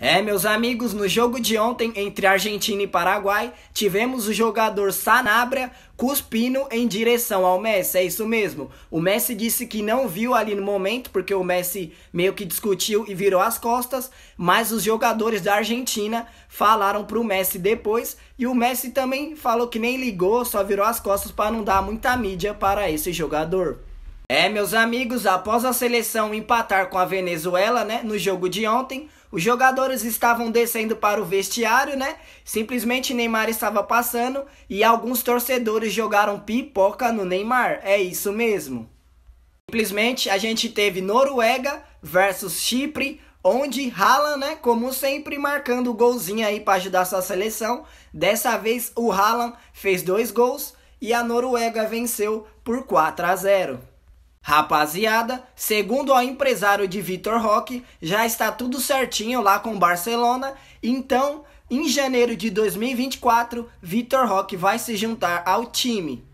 É, meus amigos, no jogo de ontem entre Argentina e Paraguai, tivemos o jogador Sanabria cuspindo em direção ao Messi, é isso mesmo. O Messi disse que não viu ali no momento, porque o Messi meio que discutiu e virou as costas, mas os jogadores da Argentina falaram pro Messi depois, e o Messi também falou que nem ligou, só virou as costas para não dar muita mídia para esse jogador. É, meus amigos, após a seleção empatar com a Venezuela, né, no jogo de ontem, os jogadores estavam descendo para o vestiário, né? Simplesmente Neymar estava passando e alguns torcedores jogaram pipoca no Neymar. É isso mesmo. Simplesmente a gente teve Noruega versus Chipre, onde Haaland, né, como sempre, marcando o golzinho aí para ajudar sua seleção. Dessa vez o Haaland fez dois gols e a Noruega venceu por 4 a 0. Rapaziada, segundo o empresário de Vitor Roque, já está tudo certinho lá com o Barcelona, então em janeiro de 2024, Vitor Roque vai se juntar ao time.